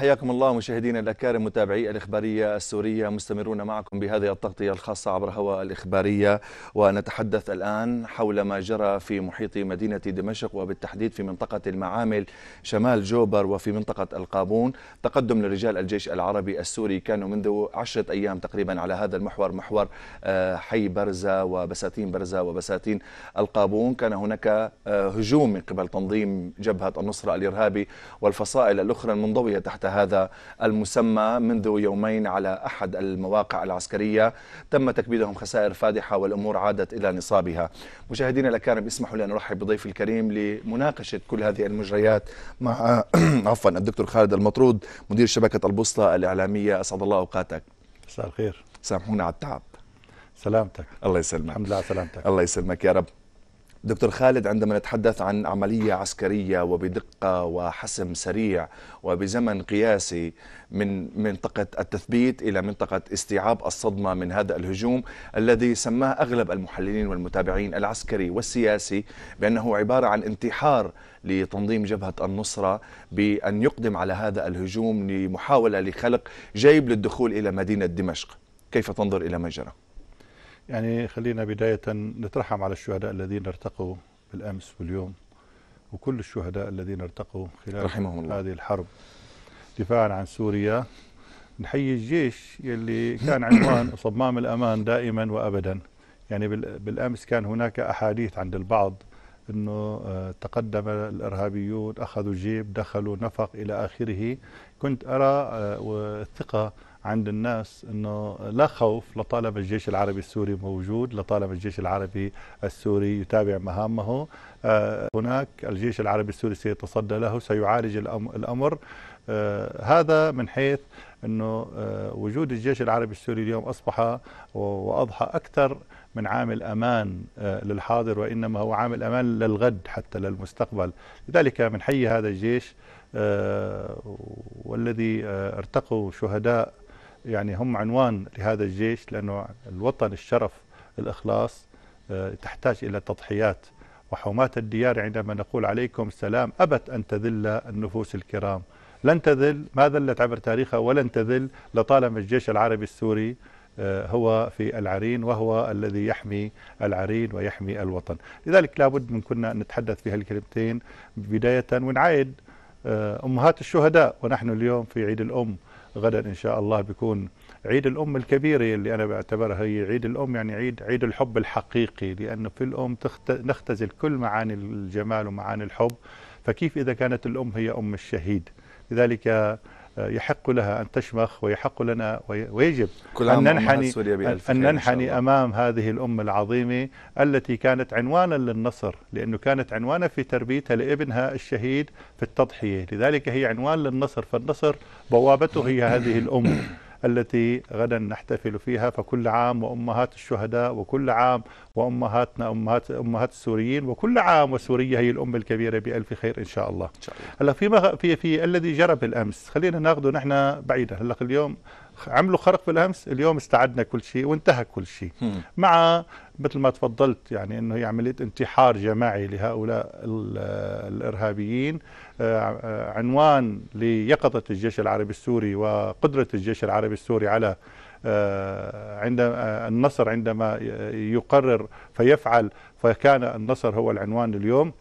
حياكم الله مشاهدينا الاكارم متابعي الاخباريه السوريه مستمرون معكم بهذه التغطيه الخاصه عبر هواء الاخباريه ونتحدث الان حول ما جرى في محيط مدينه دمشق وبالتحديد في منطقه المعامل شمال جوبر وفي منطقه القابون تقدم لرجال الجيش العربي السوري كانوا منذ عشرة ايام تقريبا على هذا المحور محور آه، حي برزه وبساتين برزه وبساتين القابون كان هناك آه، هجوم من قبل تنظيم جبهه النصره الارهابي والفصائل الاخرى المنضويه تحت هذا المسمى منذ يومين على أحد المواقع العسكرية تم تكبيدهم خسائر فادحة والأمور عادت إلى نصابها مشاهدينا الأكارم اسمحوا لي أن أرحب بضيفي الكريم لمناقشة كل هذه المجريات مع عفوا الدكتور خالد المطرود مدير شبكة البوسطة الإعلامية أسعد الله أوقاتك مساء الخير سامحونا على التعب سلامتك الله يسلمك الحمد لله على سلامتك الله يسلمك يا رب دكتور خالد عندما نتحدث عن عملية عسكرية وبدقة وحسم سريع وبزمن قياسي من منطقة التثبيت إلى منطقة استيعاب الصدمة من هذا الهجوم الذي سماه أغلب المحللين والمتابعين العسكري والسياسي بأنه عبارة عن انتحار لتنظيم جبهة النصرة بأن يقدم على هذا الهجوم لمحاولة لخلق جيب للدخول إلى مدينة دمشق كيف تنظر إلى ما جرى؟ يعني خلينا بداية نترحم على الشهداء الذين ارتقوا بالأمس واليوم وكل الشهداء الذين ارتقوا خلال رحمهم الله. هذه الحرب دفاعا عن سوريا نحيي الجيش يلي كان عنوان صمام الأمان دائما وأبدا يعني بالأمس كان هناك أحاديث عند البعض أنه آه، تقدم الإرهابيون أخذوا جيب دخلوا نفق إلى آخره كنت أرى الثقة آه، عند الناس انه لا خوف لطالما الجيش العربي السوري موجود لطالما الجيش العربي السوري يتابع مهامه آه، هناك الجيش العربي السوري سيتصدى له سيعالج الامر آه، هذا من حيث انه آه، وجود الجيش العربي السوري اليوم اصبح واضحى اكثر من عامل امان للحاضر وانما هو عامل امان للغد حتى للمستقبل لذلك من حي هذا الجيش والذي ارتقوا شهداء يعني هم عنوان لهذا الجيش لأنه الوطن الشرف الإخلاص آه، تحتاج إلى تضحيات وحماة الديار عندما نقول عليكم السلام أبت أن تذل النفوس الكرام لن تذل ما ذلت عبر تاريخها ولن تذل لطالما الجيش العربي السوري آه، هو في العرين وهو الذي يحمي العرين ويحمي الوطن لذلك لابد من كنا أن نتحدث في هالكلمتين بداية ونعايد آه، أمهات الشهداء ونحن اليوم في عيد الأم غدا ان شاء الله بيكون عيد الام الكبيره اللي انا بعتبرها هي عيد الام يعني عيد عيد الحب الحقيقي لانه في الام نختزل كل معاني الجمال ومعاني الحب فكيف اذا كانت الام هي ام الشهيد لذلك يحق لها أن تشمخ ويحق لنا ويجب أن ننحني, أن ننحني أمام هذه الأمة العظيمة التي كانت عنوانا للنصر لأنه كانت عنوانا في تربيتها لابنها الشهيد في التضحية لذلك هي عنوان للنصر فالنصر بوابته هي هذه الأمة التي غدا نحتفل فيها فكل عام وأمهات الشهداء وكل عام وأمهاتنا أمهات, أمهات السوريين وكل عام وسوريا هي الأم الكبيرة بألف خير إن شاء الله هلا في, في, في الذي جرى بالأمس خلينا ناخذه نحن بعيدا هلا اليوم عملوا خرق بالامس اليوم استعدنا كل شيء وانتهى كل شيء مع مثل ما تفضلت يعني انه هي عمليه انتحار جماعي لهؤلاء الارهابيين آه، عنوان ليقظة الجيش العربي السوري وقدرة الجيش العربي السوري على آه، عند آه، النصر عندما يقرر فيفعل فكان النصر هو العنوان اليوم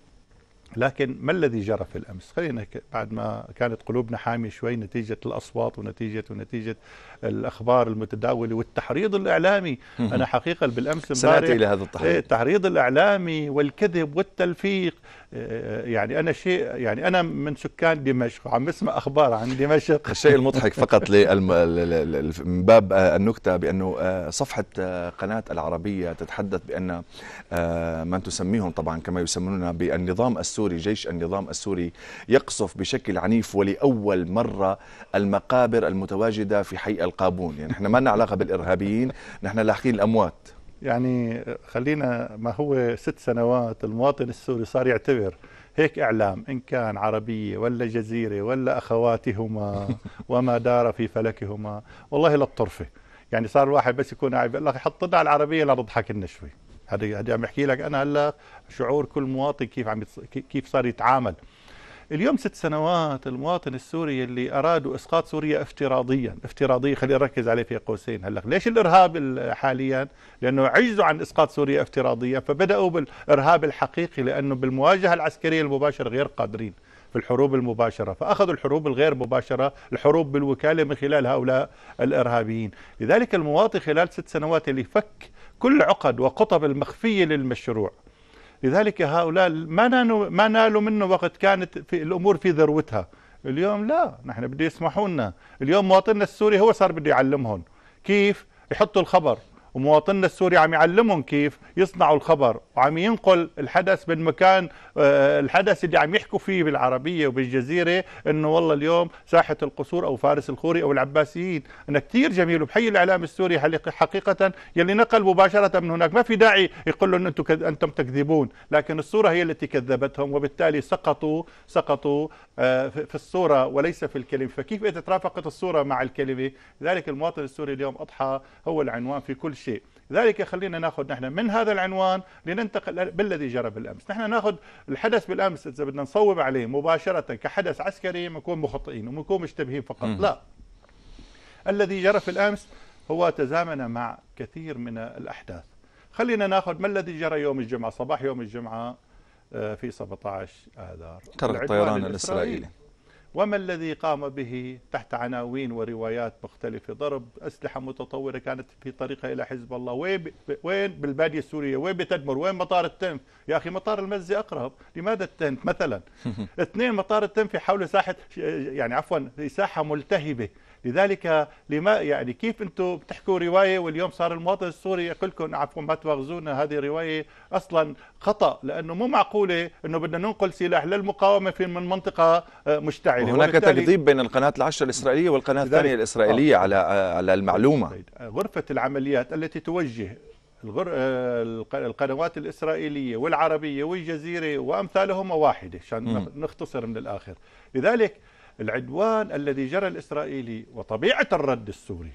لكن ما الذي جرى في الأمس خلينا بعد ما كانت قلوبنا حامية شوي نتيجة الأصوات ونتيجة ونتيجة الأخبار المتداولة والتحريض الإعلامي أنا حقيقة بالأمس سمعت إلى هذا التحريض إيه، التحريض الإعلامي والكذب والتلفيق إيه، يعني أنا شيء يعني أنا من سكان دمشق وعم بسمع أخبار عن دمشق الشيء المضحك فقط من باب آه، النكتة بأنه آه، صفحة آه، قناة العربية تتحدث بأن من تسميهم طبعا كما يسموننا بالنظام السوري السوري جيش النظام السوري يقصف بشكل عنيف ولأول مرة المقابر المتواجدة في حي القابون يعني نحن ما لنا علاقة بالإرهابيين نحن لاحقين الأموات يعني خلينا ما هو ست سنوات المواطن السوري صار يعتبر هيك اعلام ان كان عربيه ولا جزيره ولا اخواتهما وما دار في فلكهما والله للطرفه يعني صار الواحد بس يكون قاعد بيقول لك حط على العربيه لنضحك النشوي هذا هذا عم بحكي لك انا هلا شعور كل مواطن كيف عم كيف صار يتعامل اليوم ست سنوات المواطن السوري اللي ارادوا اسقاط سوريا افتراضيا افتراضيا خلينا نركز عليه في قوسين هلا ليش الارهاب حاليا لانه عجزوا عن اسقاط سوريا افتراضيا فبداوا بالارهاب الحقيقي لانه بالمواجهه العسكريه المباشره غير قادرين في الحروب المباشرة فأخذوا الحروب الغير مباشرة الحروب بالوكالة من خلال هؤلاء الإرهابيين لذلك المواطن خلال ست سنوات اللي فك كل عقد وقطب المخفية للمشروع لذلك هؤلاء ما نالوا, ما نالوا منه وقت كانت في الأمور في ذروتها اليوم لا نحن بده يسمحوا لنا اليوم مواطننا السوري هو صار بده يعلمهم كيف يحطوا الخبر ومواطننا السوري عم يعلمهم كيف يصنعوا الخبر وعم ينقل الحدث من مكان آه، الحدث اللي عم يحكوا فيه بالعربيه وبالجزيره انه والله اليوم ساحه القصور او فارس الخوري او العباسيين انا كثير جميل وبحي الاعلام السوري حقيقه يلي نقل مباشره من هناك ما في داعي يقول لهم انتم انتم تكذبون لكن الصوره هي التي كذبتهم وبالتالي سقطوا سقطوا آه، في الصوره وليس في الكلمه فكيف اذا ترافقت الصوره مع الكلمه لذلك المواطن السوري اليوم اضحى هو العنوان في كل شيء ذلك خلينا ناخذ نحن من هذا العنوان لننتقل بالذي جرى بالامس، نحن ناخذ الحدث بالامس اذا بدنا نصوب عليه مباشره كحدث عسكري بنكون مخطئين وبنكون مشتبهين فقط، لا. الذي جرى في الامس هو تزامن مع كثير من الاحداث. خلينا ناخذ ما الذي جرى يوم الجمعه، صباح يوم الجمعه آه، في 17 اذار. ترك الطيران الاسرائيلي. وما الذي قام به تحت عناوين وروايات مختلفة ضرب أسلحة متطورة كانت في طريقها إلى حزب الله وين بالبادية السورية وين بتدمر وين مطار التنف يا أخي مطار المزة أقرب لماذا التنف مثلا اثنين مطار التنف حول ساحة يعني عفوا ساحة ملتهبة لذلك لما يعني كيف انتم بتحكوا روايه واليوم صار المواطن السوري يقول لكم عفوا ما تواخذونا هذه الروايه اصلا خطا لانه مو معقوله انه بدنا ننقل سلاح للمقاومه في من منطقه آه، مشتعله هناك تكذيب بين القناه العشره الاسرائيليه والقناه الثانيه الاسرائيليه آه. على آه، على المعلومه طيب، آه، غرفه العمليات التي توجه الغر... القنوات الإسرائيلية والعربية والجزيرة وأمثالهما واحدة عشان نختصر من الآخر لذلك العدوان الذي جرى الإسرائيلي وطبيعة الرد السوري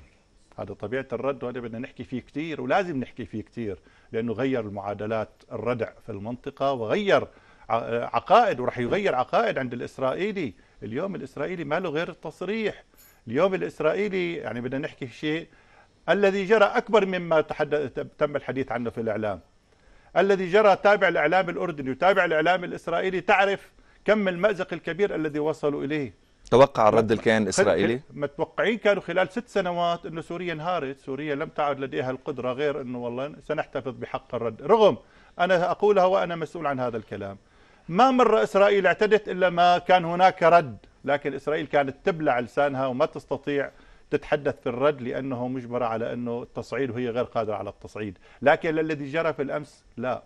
هذا طبيعة الرد وهذا بدنا نحكي فيه كثير ولازم نحكي فيه كثير لأنه غير المعادلات الردع في المنطقة وغير عقائد ورح يغير عقائد عند الإسرائيلي اليوم الإسرائيلي ما له غير التصريح اليوم الإسرائيلي يعني بدنا نحكي شيء الذي جرى أكبر مما تم الحديث عنه في الإعلام الذي جرى تابع الإعلام الأردني وتابع الإعلام الإسرائيلي تعرف كم المأزق الكبير الذي وصلوا إليه توقع الرد الكيان الاسرائيلي؟ متوقعين كانوا خلال ست سنوات انه سوريا انهارت، سوريا لم تعد لديها القدره غير انه والله سنحتفظ بحق الرد، رغم انا اقولها وانا مسؤول عن هذا الكلام. ما مره اسرائيل اعتدت الا ما كان هناك رد، لكن اسرائيل كانت تبلع لسانها وما تستطيع تتحدث في الرد لانه مجبره على انه التصعيد وهي غير قادره على التصعيد، لكن الذي جرى في الامس لا،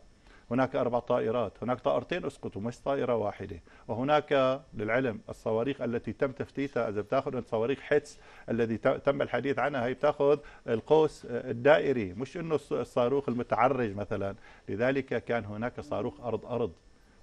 هناك أربع طائرات هناك طائرتين أسقطوا مش طائرة واحدة وهناك للعلم الصواريخ التي تم تفتيتها إذا بتاخذ الصواريخ حتس الذي تم الحديث عنها هي بتاخذ القوس الدائري مش أنه الصاروخ المتعرج مثلا لذلك كان هناك صاروخ أرض أرض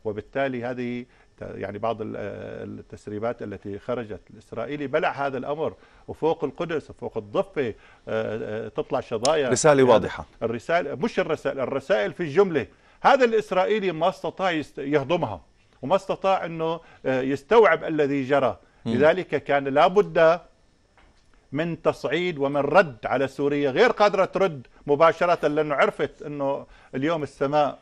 وبالتالي هذه يعني بعض التسريبات التي خرجت الإسرائيلي بلع هذا الأمر وفوق القدس وفوق الضفة آه، آه، تطلع شظايا رسالة يعني واضحة الرسالة مش الرسائل الرسائل في الجملة هذا الإسرائيلي ما استطاع يهضمها وما استطاع أنه آه، يستوعب الذي جرى لذلك كان لابد من تصعيد ومن رد على سوريا غير قادرة ترد مباشرة لأنه عرفت أنه اليوم السماء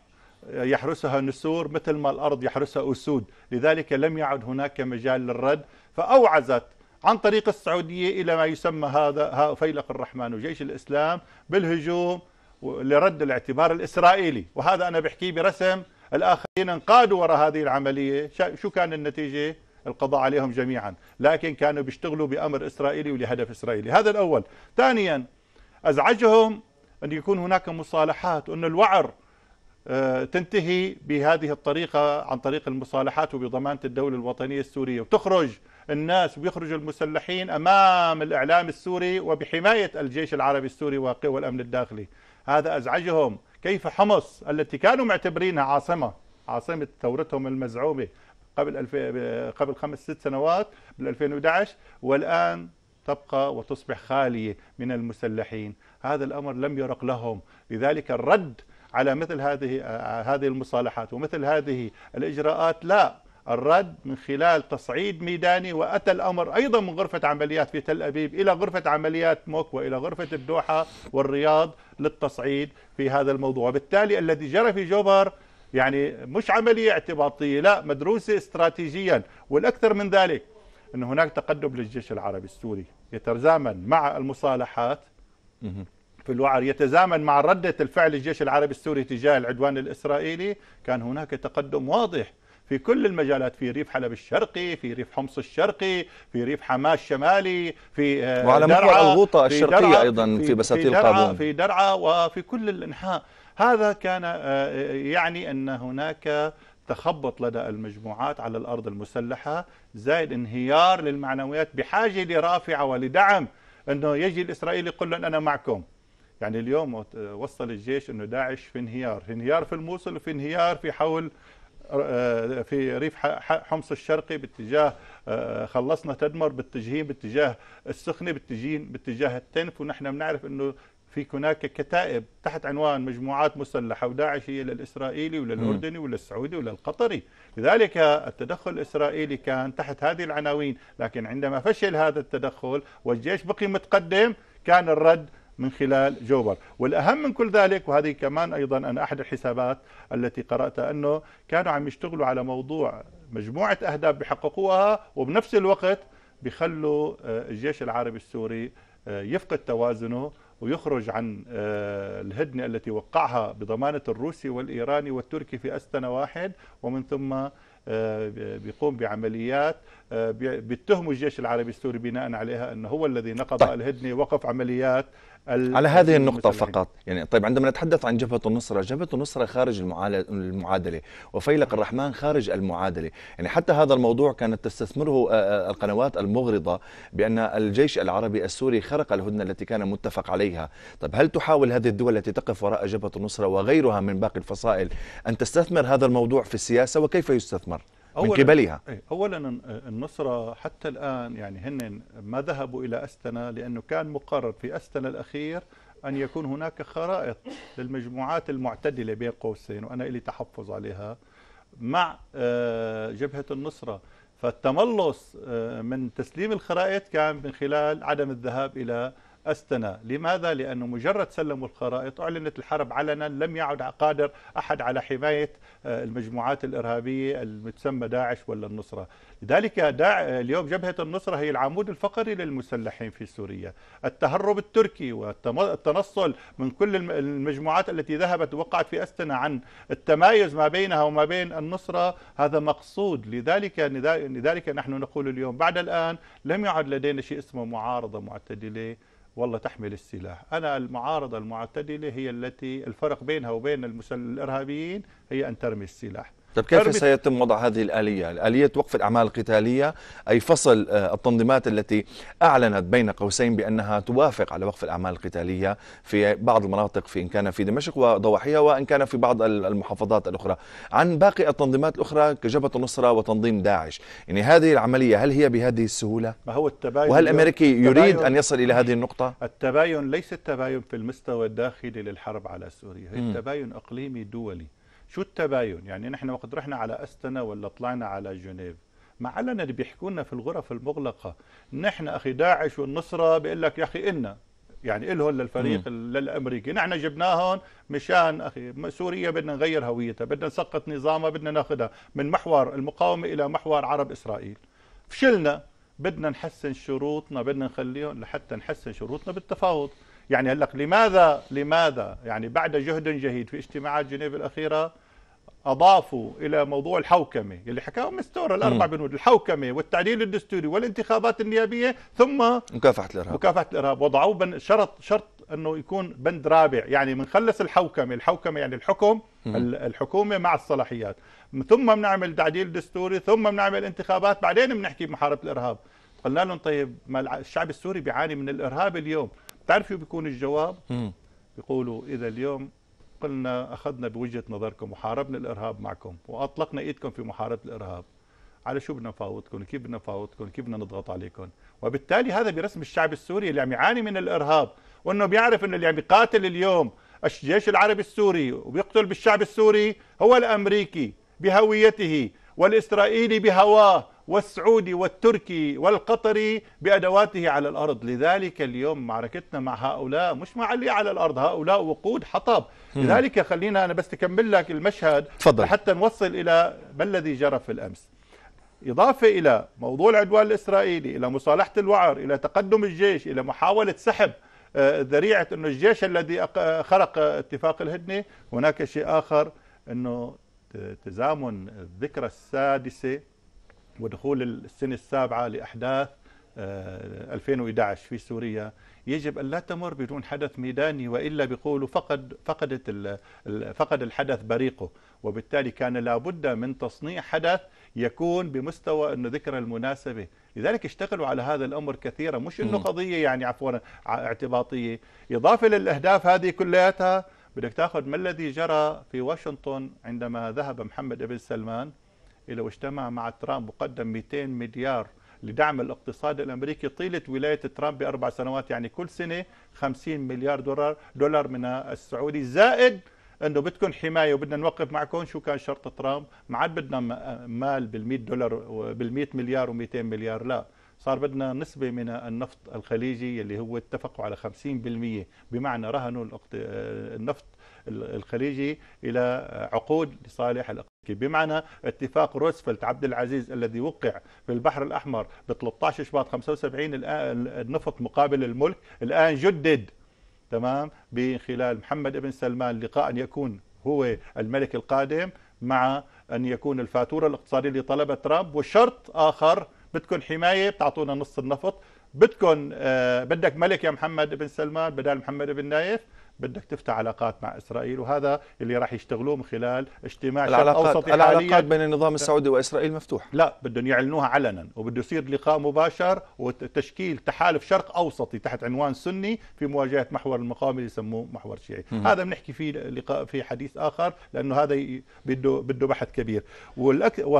يحرسها نسور مثل ما الأرض يحرسها أسود لذلك لم يعد هناك مجال للرد فأوعزت عن طريق السعودية إلى ما يسمى هذا فيلق الرحمن وجيش الإسلام بالهجوم لرد الاعتبار الإسرائيلي وهذا أنا بحكيه برسم الآخرين انقادوا وراء هذه العملية شو كان النتيجة القضاء عليهم جميعا لكن كانوا بيشتغلوا بأمر إسرائيلي ولهدف إسرائيلي هذا الأول ثانيا أزعجهم أن يكون هناك مصالحات وان الوعر آه، تنتهي بهذه الطريقة عن طريق المصالحات وبضمانة الدولة الوطنية السورية وتخرج الناس ويخرج المسلحين أمام الإعلام السوري وبحماية الجيش العربي السوري وقوى الأمن الداخلي هذا أزعجهم كيف حمص التي كانوا معتبرينها عاصمة عاصمة ثورتهم المزعومة قبل الف... قبل خمس ست سنوات بال 2011 والآن تبقى وتصبح خالية من المسلحين هذا الأمر لم يرق لهم لذلك الرد على مثل هذه هذه المصالحات ومثل هذه الإجراءات لا الرد من خلال تصعيد ميداني وأتى الأمر أيضا من غرفة عمليات في تل أبيب إلى غرفة عمليات موك وإلى غرفة الدوحة والرياض للتصعيد في هذا الموضوع وبالتالي الذي جرى في جوبر يعني مش عملية اعتباطية لا مدروسة استراتيجيا والأكثر من ذلك أن هناك تقدم للجيش العربي السوري يتزامن مع المصالحات في الوعر يتزامن مع ردة الفعل الجيش العربي السوري تجاه العدوان الإسرائيلي كان هناك تقدم واضح في كل المجالات في ريف حلب الشرقي في ريف حمص الشرقي في ريف حماه الشمالي في آه، وعلى وعلى الغوطه الشرقيه ايضا في, في بساتين القابون في درعا وفي كل الانحاء هذا كان آه، يعني ان هناك تخبط لدى المجموعات على الارض المسلحه زائد انهيار للمعنويات بحاجه لرافعه ولدعم انه يجي الاسرائيلي يقول لهم انا معكم يعني اليوم وصل الجيش انه داعش في انهيار، في انهيار في الموصل وفي انهيار في حول آه، في ريف حمص الشرقي باتجاه آه، خلصنا تدمر بالتجهيم باتجاه السخنه باتجهين باتجاه التنف ونحن بنعرف انه في هناك كتائب تحت عنوان مجموعات مسلحة وداعش هي للإسرائيلي وللأردني وللسعودي وللقطري لذلك التدخل الإسرائيلي كان تحت هذه العناوين لكن عندما فشل هذا التدخل والجيش بقي متقدم كان الرد من خلال جوبر والأهم من كل ذلك وهذه كمان أيضا أنا أحد الحسابات التي قرأتها أنه كانوا عم يشتغلوا على موضوع مجموعة أهداف بحققوها وبنفس الوقت بيخلوا آه، الجيش العربي السوري آه، يفقد توازنه ويخرج عن آه، الهدنة التي وقعها بضمانة الروسي والإيراني والتركي في أستنى واحد ومن ثم بيقوم بعمليات بيتهموا الجيش العربي السوري بناء عليها أنه هو الذي نقض طيب. الهدنة وقف عمليات على هذه النقطة فقط يعني طيب عندما نتحدث عن جبهة النصرة جبهة النصرة خارج المعادلة وفيلق الرحمن خارج المعادلة يعني حتى هذا الموضوع كانت تستثمره القنوات المغرضة بأن الجيش العربي السوري خرق الهدنة التي كان متفق عليها طيب هل تحاول هذه الدول التي تقف وراء جبهة النصرة وغيرها من باقي الفصائل أن تستثمر هذا الموضوع في السياسة وكيف يستثمر؟ من قبلها إيه، أولا النصرة حتى الآن يعني هن ما ذهبوا إلى أستنا لأنه كان مقرر في أستنا الأخير أن يكون هناك خرائط للمجموعات المعتدلة بين قوسين وأنا إلي تحفظ عليها مع آه، جبهة النصرة فالتملص آه، من تسليم الخرائط كان من خلال عدم الذهاب إلى أستنا لماذا؟ لأنه مجرد سلموا الخرائط أعلنت الحرب علنا لم يعد قادر أحد على حماية آه، المجموعات الإرهابية المتسمى داعش ولا النصرة لذلك داع... اليوم جبهة النصرة هي العمود الفقري للمسلحين في سوريا التهرب التركي والتنصل من كل المجموعات التي ذهبت وقعت في أستنا عن التمايز ما بينها وما بين النصرة هذا مقصود لذلك لذلك نحن نقول اليوم بعد الآن لم يعد لدينا شيء اسمه معارضة معتدلة والله تحمل السلاح أنا المعارضة المعتدلة هي التي الفرق بينها وبين المسل... الإرهابيين هي أن ترمي السلاح طيب كيف سيتم وضع هذه الآلية؟ آلية وقف الأعمال القتالية أي فصل آه، التنظيمات التي أعلنت بين قوسين بأنها توافق على وقف الأعمال القتالية في بعض المناطق في إن كان في دمشق وضواحيها وإن كان في بعض المحافظات الأخرى عن باقي التنظيمات الأخرى كجبهة النصرة وتنظيم داعش يعني هذه العملية هل هي بهذه السهولة؟ ما هو التباين وهل الأمريكي يريد أن يصل إلى هذه النقطة؟ التباين ليس التباين في المستوى الداخلي للحرب على سوريا التباين أقليمي دولي شو التباين يعني نحن وقت رحنا على أستنا ولا طلعنا على جنيف ما علنا اللي بيحكوا لنا في الغرف المغلقة نحن أخي داعش والنصرة بيقول لك يا أخي إلنا يعني إلهم للفريق الأمريكي نحن جبناهم مشان أخي سوريا بدنا نغير هويتها بدنا نسقط نظامها بدنا ناخذها من محور المقاومة إلى محور عرب إسرائيل فشلنا بدنا نحسن شروطنا بدنا نخليهم لحتى نحسن شروطنا بالتفاوض يعني هلق لماذا لماذا يعني بعد جهد جهيد في اجتماعات جنيف الأخيرة اضافوا الى موضوع الحوكمه اللي حكاه مستوره الاربع بنود الحوكمه والتعديل الدستوري والانتخابات النيابيه ثم مكافحه الارهاب مكافحه الارهاب وضعوا شرط شرط انه يكون بند رابع يعني بنخلص الحوكمه الحوكمه يعني الحكم الحكومه مع الصلاحيات ثم بنعمل تعديل دستوري ثم بنعمل انتخابات بعدين بنحكي بمحاربه الارهاب قلنا لهم طيب ما الشعب السوري بيعاني من الارهاب اليوم بتعرفوا بيكون الجواب بيقولوا اذا اليوم قلنا اخذنا بوجهه نظركم وحاربنا الارهاب معكم واطلقنا ايدكم في محاربه الارهاب على شو بدنا نفاوضكم كيف بدنا نفاوضكم كيف بدنا نضغط عليكم وبالتالي هذا برسم الشعب السوري اللي عم يعاني من الارهاب وانه بيعرف انه اللي عم يقاتل اليوم الجيش العربي السوري وبيقتل بالشعب السوري هو الامريكي بهويته والاسرائيلي بهواه والسعودي والتركي والقطري بأدواته على الأرض لذلك اليوم معركتنا مع هؤلاء مش مع اللي على الأرض هؤلاء وقود حطب لذلك خلينا أنا بس تكمل لك المشهد تفضل. حتى نوصل إلى ما الذي جرى في الأمس إضافة إلى موضوع العدوان الإسرائيلي إلى مصالحة الوعر إلى تقدم الجيش إلى محاولة سحب آه، ذريعة أن الجيش الذي آه، خرق اتفاق الهدنة هناك شيء آخر أنه تزامن الذكرى السادسة ودخول السنة السابعة لأحداث 2011 آه، في سوريا يجب أن لا تمر بدون حدث ميداني وإلا بيقولوا فقد فقدت فقد الحدث بريقه وبالتالي كان لابد من تصنيع حدث يكون بمستوى انه ذكرى المناسبه لذلك اشتغلوا على هذا الامر كثيرا مش انه قضيه يعني عفوا اعتباطيه اضافه للاهداف هذه كلياتها بدك تاخذ ما الذي جرى في واشنطن عندما ذهب محمد بن سلمان لو اجتمع مع ترامب وقدم 200 مليار لدعم الاقتصاد الامريكي طيله ولايه ترامب باربع سنوات يعني كل سنه 50 مليار دولار دولار من السعودي زائد انه بدكم حمايه وبدنا نوقف معكم شو كان شرط ترامب ما عاد بدنا مال بال100 دولار بال100 مليار و200 مليار لا صار بدنا نسبة من النفط الخليجي اللي هو اتفقوا على 50% بمعنى رهنوا النفط الخليجي إلى عقود لصالح بمعنى اتفاق روزفلت عبد العزيز الذي وقع في البحر الأحمر ب 13 شباط 75 الآن النفط مقابل الملك الآن جدد تمام من خلال محمد بن سلمان لقاء ان يكون هو الملك القادم مع أن يكون الفاتورة الاقتصادية اللي طلبها ترامب وشرط آخر بدكم حماية بتعطونا نص النفط بدكم آه، بدك ملك يا محمد بن سلمان بدل محمد بن نايف بدك تفتح علاقات مع اسرائيل وهذا اللي راح يشتغلوه من خلال اجتماع العلاقات الأوسط العلاقات بين النظام السعودي واسرائيل مفتوح لا بدهم يعلنوها علنا وبده يصير لقاء مباشر وتشكيل تحالف شرق اوسطي تحت عنوان سني في مواجهه محور المقاومه اللي يسموه محور شيعي هذا بنحكي فيه لقاء في حديث اخر لانه هذا بده بده بحث كبير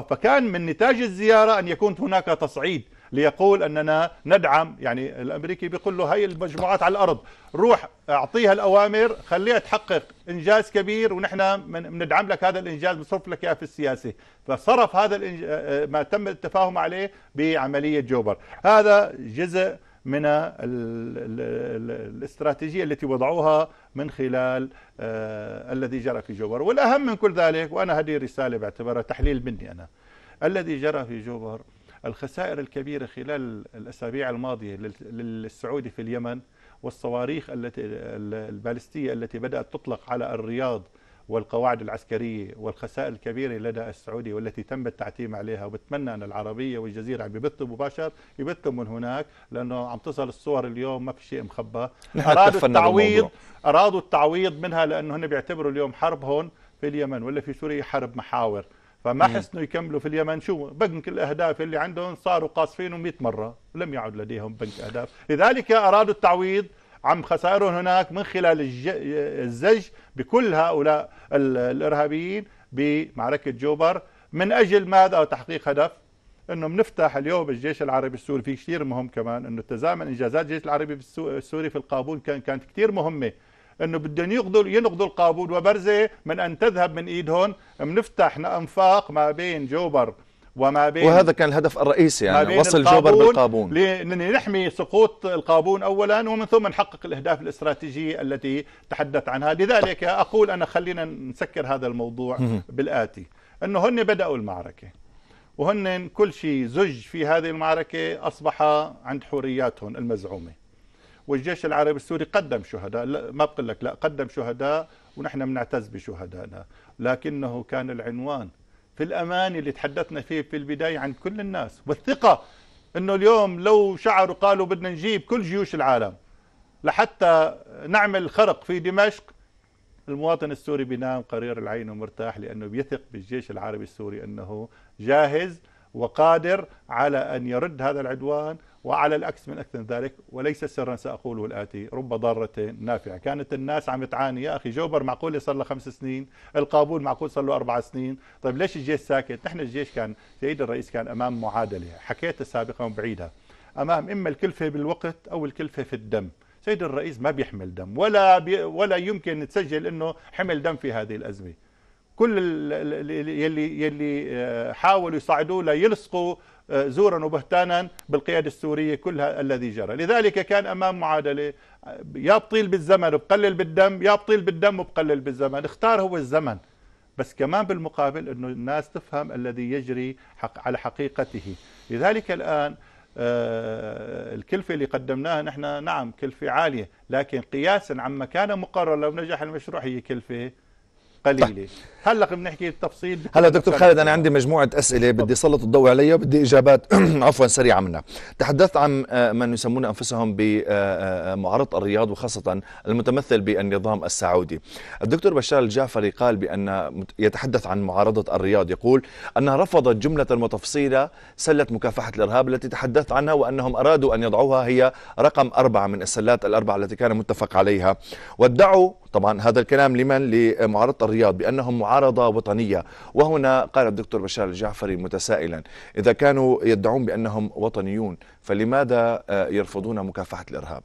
فكان من نتاج الزياره ان يكون هناك تصعيد ليقول أننا ندعم يعني الأمريكي بيقول له هاي المجموعات على الأرض روح أعطيها الأوامر خليها تحقق إنجاز كبير ونحن بندعم لك هذا الإنجاز بنصرف لك إياه في السياسة فصرف هذا ما تم التفاهم عليه بعملية جوبر هذا جزء من الاستراتيجية التي وضعوها من خلال آه، الذي جرى في جوبر والأهم من كل ذلك وأنا هذه رسالة بعتبرها تحليل مني أنا الذي جرى في جوبر الخسائر الكبيرة خلال الأسابيع الماضية للسعودي في اليمن والصواريخ التي البالستية التي بدأت تطلق على الرياض والقواعد العسكرية والخسائر الكبيرة لدى السعودية والتي تم التعتيم عليها وبتمنى أن العربية والجزيرة عم يبثوا مباشر يبثوا من هناك لأنه عم تصل الصور اليوم ما في شيء مخبى أرادوا التعويض أرادوا التعويض منها لأنه هن بيعتبروا اليوم حرب هون في اليمن ولا في سوريا حرب محاور فما حسنوا يكملوا في اليمن شو بنك الاهداف اللي عندهم صاروا قاصفينه 100 مره لم يعد لديهم بنك اهداف لذلك ارادوا التعويض عن خسائرهم هناك من خلال الزج بكل هؤلاء الارهابيين بمعركه جوبر من اجل ماذا او تحقيق هدف انه بنفتح اليوم الجيش العربي السوري في كثير مهم كمان انه تزامن انجازات الجيش العربي السوري في القابون كانت كثير مهمه انه بدهم يقضوا ينقضوا القابود وبرزه من ان تذهب من ايدهم بنفتح انفاق ما بين جوبر وما بين وهذا كان الهدف الرئيسي يعني وصل جوبر بالقابون لنحمي سقوط القابون اولا ومن ثم نحقق الاهداف الاستراتيجيه التي تحدث عنها لذلك طيب. اقول انا خلينا نسكر هذا الموضوع بالاتي انه هن بداوا المعركه وهن كل شيء زج في هذه المعركه اصبح عند حورياتهم المزعومه والجيش العربي السوري قدم شهداء لا ما بقول لك لا قدم شهداء ونحن بنعتز بشهدائنا لكنه كان العنوان في الأمان اللي تحدثنا فيه في البداية عن كل الناس والثقة أنه اليوم لو شعروا قالوا بدنا نجيب كل جيوش العالم لحتى نعمل خرق في دمشق المواطن السوري بينام قرير العين ومرتاح لأنه بيثق بالجيش العربي السوري أنه جاهز وقادر على أن يرد هذا العدوان وعلى العكس من أكثر من ذلك وليس سرا سأقوله الآتي رب ضارة نافعة كانت الناس عم تعاني يا أخي جوبر معقول صار له خمس سنين القابول معقول صار له أربع سنين طيب ليش الجيش ساكت نحن الجيش كان سيد الرئيس كان أمام معادلة حكيت سابقا وبعيدها أمام إما الكلفة بالوقت أو الكلفة في الدم سيد الرئيس ما بيحمل دم ولا بي ولا يمكن تسجل انه حمل دم في هذه الازمه كل يلي يلي آه، حاولوا يصعدوا ليلصقوا آه، زورا وبهتانا بالقيادة السورية كلها الذي جرى لذلك كان أمام معادلة آه، يا بطيل بالزمن وبقلل بالدم يا بطيل بالدم وبقلل بالزمن اختار هو الزمن بس كمان بالمقابل أنه الناس تفهم الذي يجري حق على حقيقته لذلك الآن الكلفة اللي قدمناها نحن نعم كلفة عالية لكن قياسا عما كان مقرر لو نجح المشروع هي كلفة قليله طيب. هلا بنحكي التفصيل هلا دكتور خالد انا عندي مجموعه اسئله طب. بدي اسلط الضوء عليها وبدي اجابات عفوا سريعه منها تحدثت عن آه، من يسمون انفسهم بمعارضه آه، آه، الرياض وخاصه المتمثل بالنظام السعودي الدكتور بشار الجعفري قال بان يتحدث عن معارضه الرياض يقول انها رفضت جمله وتفصيلا سله مكافحه الارهاب التي تحدثت عنها وانهم ارادوا ان يضعوها هي رقم اربعه من السلات الاربعه التي كان متفق عليها وادعوا طبعا هذا الكلام لمن لمعارضة الرياض بأنهم معارضة وطنية وهنا قال الدكتور بشار الجعفري متسائلا إذا كانوا يدعون بأنهم وطنيون فلماذا آه، يرفضون مكافحة الإرهاب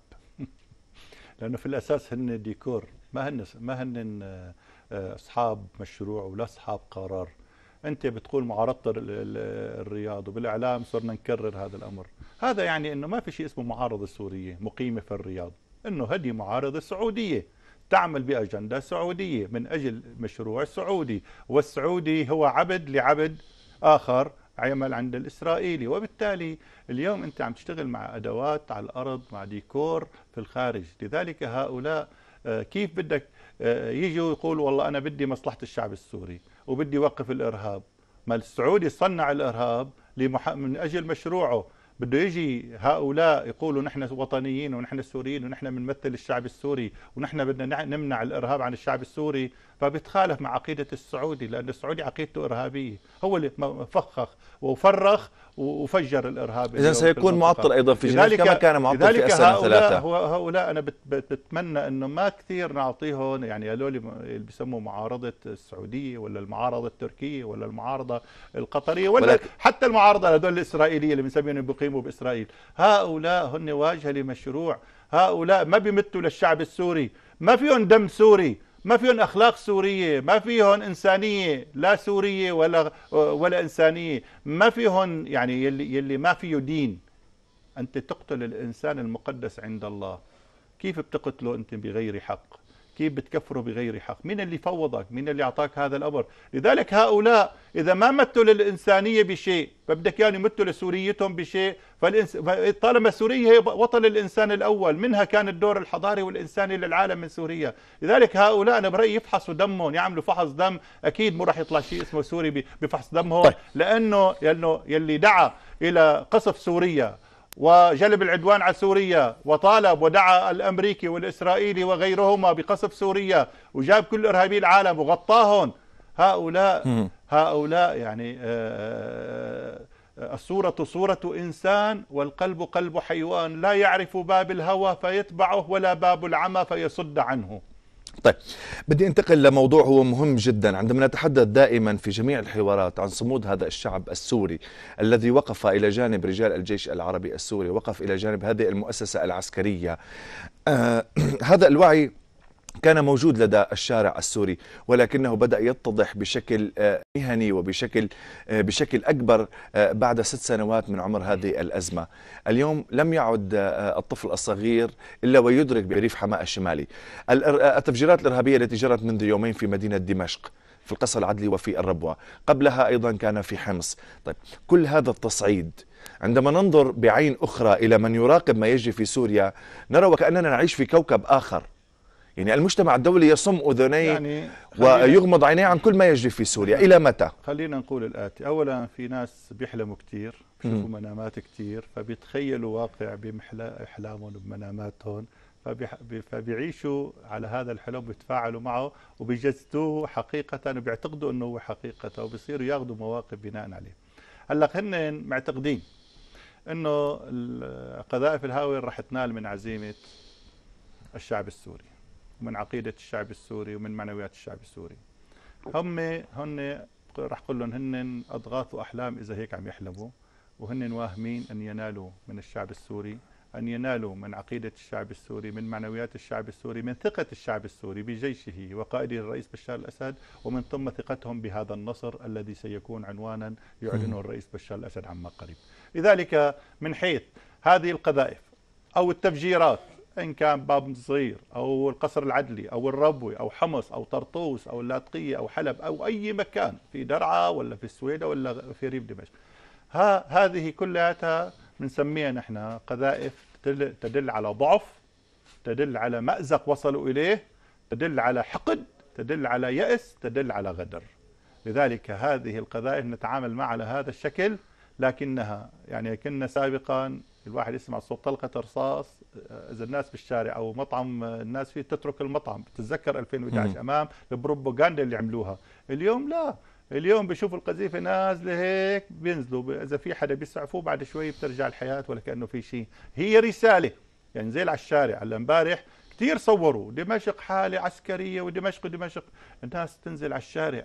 لأنه في الأساس هن ديكور ما هن ما هن آه، آه، أصحاب مشروع ولا أصحاب قرار انت بتقول معارضه الرياض وبالاعلام صرنا نكرر هذا الامر هذا يعني انه ما في شيء اسمه معارضه سوريه مقيمه في الرياض انه هذه معارضه سعوديه تعمل باجنده سعوديه من اجل مشروع سعودي والسعودي هو عبد لعبد اخر عمل عند الاسرائيلي وبالتالي اليوم انت عم تشتغل مع ادوات على الارض مع ديكور في الخارج لذلك هؤلاء آه، كيف بدك آه، يجوا يقول والله انا بدي مصلحه الشعب السوري وبدي وقف الارهاب ما السعودي صنع الارهاب من اجل مشروعه بده يجي هؤلاء يقولوا نحن وطنيين ونحن سوريين ونحن بنمثل الشعب السوري ونحن بدنا نمنع الارهاب عن الشعب السوري فبتخالف مع عقيده السعودي لان السعودي عقيدته ارهابيه هو اللي فخخ وفرخ وفجر الارهاب اذا سيكون معطل ايضا في جنيف كما كان معطل في اسد ثلاثه هؤلاء انا بتمنى انه ما كثير نعطيهم يعني لي اللي بسموه معارضه السعوديه ولا المعارضه التركيه ولا المعارضه القطريه ولا ولكن حتى المعارضه هذول الاسرائيليه اللي بنسميهم يقيموا بإسرائيل هؤلاء هن واجهة لمشروع هؤلاء ما بيمتوا للشعب السوري ما فيهم دم سوري ما فيهم اخلاق سوريه ما فيهم انسانيه لا سوريه ولا ولا انسانيه ما فيهم يعني يلي يلي ما فيه دين انت تقتل الانسان المقدس عند الله كيف بتقتله انت بغير حق كيف بتكفروا بغير حق مين اللي فوضك مين اللي أعطاك هذا الأمر لذلك هؤلاء إذا ما متوا للإنسانية بشيء فبدك يعني يمتوا لسوريتهم بشيء فالإنس... طالما سوريا هي وطن الإنسان الأول منها كان الدور الحضاري والإنساني للعالم من سوريا لذلك هؤلاء أنا برأيي يفحصوا دمهم يعملوا فحص دم أكيد مو راح يطلع شيء اسمه سوري بفحص دمهم طيب. لأنه لأنه يلي دعا إلى قصف سوريا وجلب العدوان على سوريا وطالب ودعا الأمريكي والإسرائيلي وغيرهما بقصف سوريا وجاب كل إرهابي العالم وغطاهم هؤلاء هؤلاء يعني آه، آه، الصورة صورة إنسان والقلب قلب حيوان لا يعرف باب الهوى فيتبعه ولا باب العمى فيصد عنه طيب بدي انتقل لموضوع هو مهم جدا عندما نتحدث دائما في جميع الحوارات عن صمود هذا الشعب السوري الذي وقف الى جانب رجال الجيش العربي السوري وقف الى جانب هذه المؤسسه العسكريه آه هذا الوعي كان موجود لدى الشارع السوري ولكنه بدا يتضح بشكل آه، مهني وبشكل آه، بشكل اكبر آه، بعد ست سنوات من عمر هذه الازمه. اليوم لم يعد الطفل الصغير الا ويدرك بريف حماة الشمالي. التفجيرات الارهابيه التي جرت منذ يومين في مدينه دمشق في القصر العدلي وفي الربوه، قبلها ايضا كان في حمص. طيب كل هذا التصعيد عندما ننظر بعين اخرى الى من يراقب ما يجري في سوريا نرى وكاننا نعيش في كوكب اخر. يعني المجتمع الدولي يصم أذنيه يعني ويغمض عينيه عن كل ما يجري في سوريا إلى متى؟ خلينا نقول الآتي أولا في ناس بيحلموا كثير بيشوفوا منامات كثير فبيتخيلوا واقع احلامهم وبمناماتهم فبيعيشوا على هذا الحلم بيتفاعلوا معه وبيجسدوه حقيقة وبيعتقدوا أنه هو حقيقة وبيصيروا ياخذوا مواقف بناء عليه هلا هن معتقدين انه قذائف الهاوية رح تنال من عزيمة الشعب السوري ومن عقيده الشعب السوري ومن معنويات الشعب السوري هم هن راح أقول لهم هن اضغاث واحلام اذا هيك عم يحلموا وهن واهمين ان ينالوا من الشعب السوري ان ينالوا من عقيده الشعب السوري من معنويات الشعب السوري من ثقه الشعب السوري بجيشه وقائده الرئيس بشار الاسد ومن ثم ثقتهم بهذا النصر الذي سيكون عنوانا يعلنه الرئيس بشار الاسد عما قريب لذلك من حيث هذه القذائف او التفجيرات إن كان باب صغير أو القصر العدلي أو الربوي أو حمص أو طرطوس أو اللاذقية أو حلب أو أي مكان في درعا ولا في السويدة ولا في ريف دمشق ها هذه كلها بنسميها نحن قذائف تدل على ضعف تدل على مأزق وصلوا إليه تدل على حقد تدل على يأس تدل على غدر لذلك هذه القذائف نتعامل معها على هذا الشكل لكنها يعني كنا سابقا الواحد يسمع صوت طلقه رصاص آه، اذا الناس بالشارع او مطعم آه، الناس فيه تترك المطعم بتتذكر 2011 امام البروباغندا اللي عملوها اليوم لا اليوم بشوف القذيفة نازلة هيك بينزلوا إذا في حدا بيسعفوه بعد شوي بترجع الحياة ولا كأنه في شيء هي رسالة يعني زي على الشارع هلا امبارح كثير صوروا دمشق حالة عسكرية ودمشق ودمشق الناس تنزل على الشارع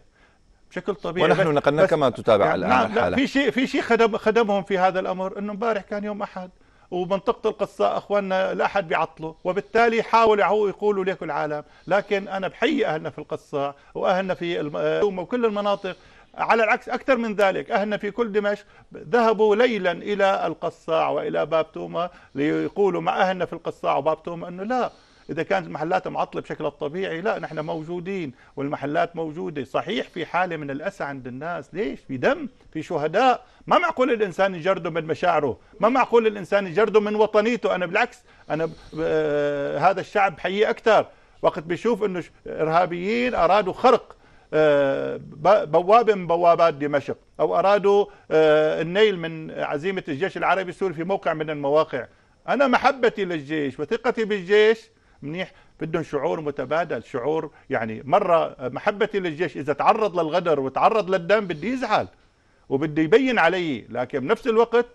بشكل طبيعي ونحن نقلنا كما تتابع نعم، الان نعم، الحاله في شيء في شيء خدم خدمهم في هذا الامر انه امبارح كان يوم احد ومنطقه القصه اخواننا الاحد بيعطلوا وبالتالي حاولوا يقولوا لك العالم لكن انا بحيي اهلنا في القصه واهلنا في الم... وكل المناطق على العكس أكثر من ذلك أهلنا في كل دمشق ذهبوا ليلا إلى القصاع وإلى باب توما ليقولوا مع أهلنا في القصاع وباب توما أنه لا اذا كانت المحلات معطله بشكل الطبيعي لا نحن موجودين والمحلات موجوده صحيح في حاله من الاسى عند الناس ليش في دم في شهداء ما معقول الانسان يجرده من مشاعره ما معقول الانسان يجرده من وطنيته انا بالعكس انا آه هذا الشعب حي اكثر وقت بيشوف انه ارهابيين ارادوا خرق آه، بوابة من بوابات دمشق أو أرادوا آه، النيل من عزيمة الجيش العربي السوري في موقع من المواقع أنا محبتي للجيش وثقتي بالجيش منيح بدهم شعور متبادل شعور يعني مرة محبتي للجيش إذا تعرض للغدر وتعرض للدم بدي يزعل وبده يبين علي لكن بنفس الوقت